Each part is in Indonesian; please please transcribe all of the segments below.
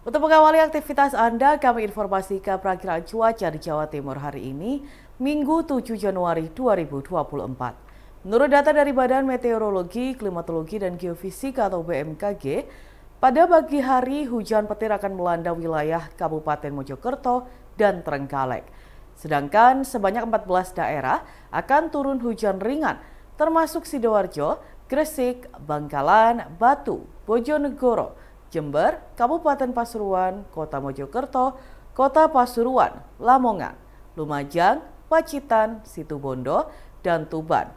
Untuk mengawali aktivitas Anda, kami informasikan perakiraan cuaca di Jawa Timur hari ini, Minggu 7 Januari 2024. Menurut data dari Badan Meteorologi, Klimatologi, dan Geofisika atau BMKG, pada pagi hari hujan petir akan melanda wilayah Kabupaten Mojokerto dan Trenggalek. Sedangkan sebanyak 14 daerah akan turun hujan ringan, termasuk Sidoarjo, Gresik, Bangkalan, Batu, Bojonegoro, Jember, Kabupaten Pasuruan, Kota Mojokerto, Kota Pasuruan, Lamongan, Lumajang, Pacitan, Situbondo, dan Tuban.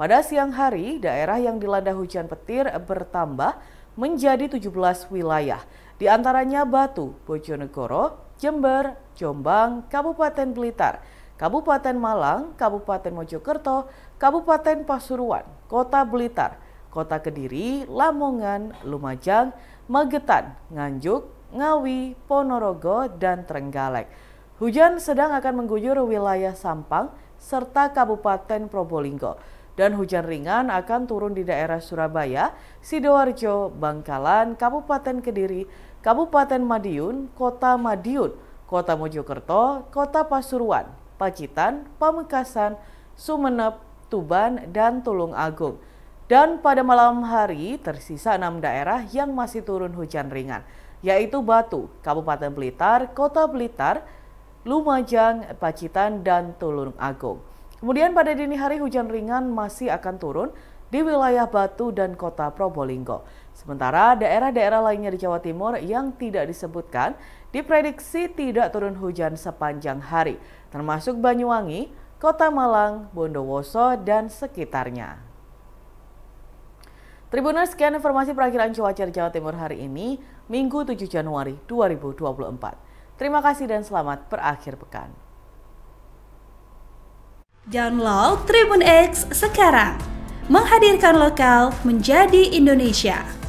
Pada siang hari, daerah yang dilanda hujan petir bertambah menjadi 17 wilayah, di antaranya Batu, Bojonegoro, Jember, Jombang, Kabupaten Blitar, Kabupaten Malang, Kabupaten Mojokerto, Kabupaten Pasuruan, Kota Blitar, Kota Kediri, Lamongan, Lumajang, Magetan, Nganjuk, Ngawi, Ponorogo, dan Trenggalek. Hujan sedang akan mengguyur wilayah Sampang serta Kabupaten Probolinggo. Dan hujan ringan akan turun di daerah Surabaya, Sidoarjo, Bangkalan, Kabupaten Kediri, Kabupaten Madiun, Kota Madiun, Kota Mojokerto, Kota Pasuruan, Pacitan, Pamekasan, Sumeneb, Tuban, dan Tulung Agung. Dan pada malam hari tersisa enam daerah yang masih turun hujan ringan, yaitu Batu, Kabupaten Blitar, Kota Blitar, Lumajang, Pacitan, dan Tulung Agung. Kemudian pada dini hari hujan ringan masih akan turun di wilayah Batu dan kota Probolinggo. Sementara daerah-daerah lainnya di Jawa Timur yang tidak disebutkan diprediksi tidak turun hujan sepanjang hari, termasuk Banyuwangi, Kota Malang, Bondowoso, dan sekitarnya. Tribuners, sekian informasi perakhiran cuaca di Jawa Timur hari ini, Minggu 7 Januari 2024. Terima kasih dan selamat berakhir pekan. Download Tribun X sekarang. Menghadirkan lokal menjadi Indonesia.